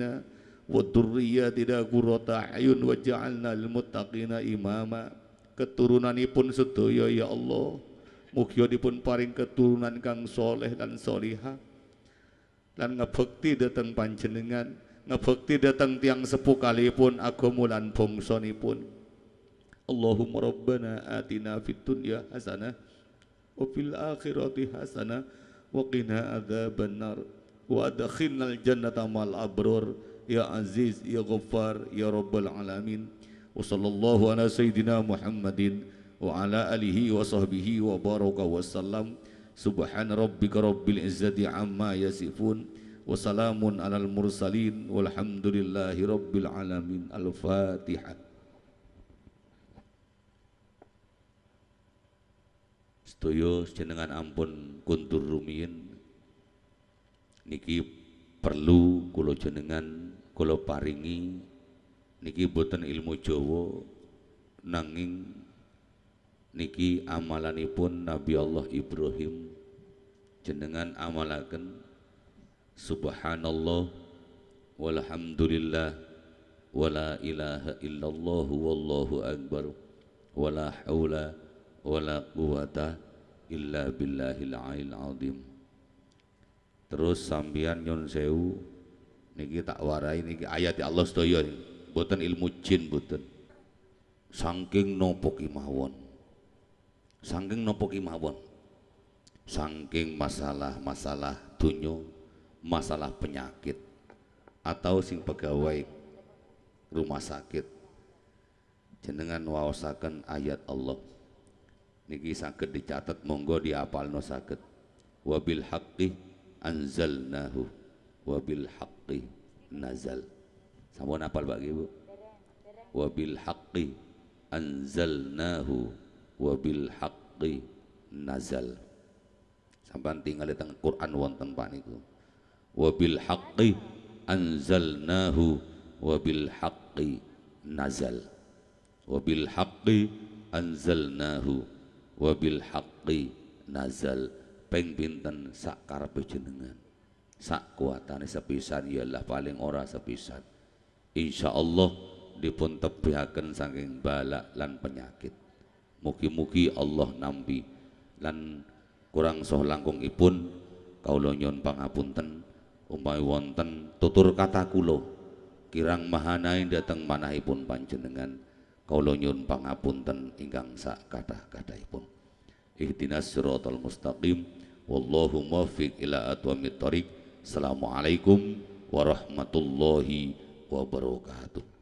المؤمنين وذرياتنا qurrata ayun waj'alna lil muttaqina imama keturunanipun sedaya ya Allah mugi dipun paring keturunan kang soleh dan solihah dan ngebekti datang panjenengan ngebekti datang tiang sepuh kalipun agama lan bangsonipun Allahumma rabbana atina fid dunya hasanah wa fil akhirati hasanah wa qina adzabannar wa adkhilnal jannata ma'al abrur ya aziz ya ghaffar ya rabbal alamin wa sallallahu ala sayyidina muhammadin wa ala alihi wa sahbihi wa baraka wa sallam subhan rabbika rabbil izzati amma yasifun wa salamun alal mursalin walhamdulillahi rabbil alamin al-fatihah Setuju jenengan ampun kuntur rumiyin niki perlu kulo jenengan kulo paringi niki boten ilmu jowo nanging niki amalanipun Nabi Allah Ibrahim jenengan amalaken subhanallah walhamdulillah wala ilaha illallah wallahu akbar wala haula wala quwata illa billahil alim azim terus sambian nyun sewu niki tak warai niki ayat ya Allah sedaya boten ilmu jin boten saking nopo kimawon saking nopo kimawon saking masalah-masalah dunyo masalah penyakit atau sing pegawai rumah sakit jenengan waosaken ayat Allah niki sakit dicatat monggo no sakit, wabil haqqih anzalnahu wabil haqqi nazal sampun apal Pak Ibu wabil haqqi anzalnahu wabil haqqi nazal Sampun tinggal di tengah Quran wonten Pak niku bil haqqi anzalnahu wabil haqqi nazal wabil haqqi anzalnahu wabil haqqi nazal ping pinten sak karepe jenengan sak kuatane sepisan yalah paling ora sepisan insyaallah dipun tebihaken saking balak lan penyakit mugi-mugi Allah nampi lan kurang soh langkungipun kaula nyuwun pangapunten umpami wonten tutur kata kula kirang mahanain mana manahipun panjenengan kaula nyuwun pangapunten ingkang sak kata kathah-kathahipun ihdinas siratal mustaqim wallahu muwaffiq ila atwamit thariq assalamualaikum warahmatullahi wabarakatuh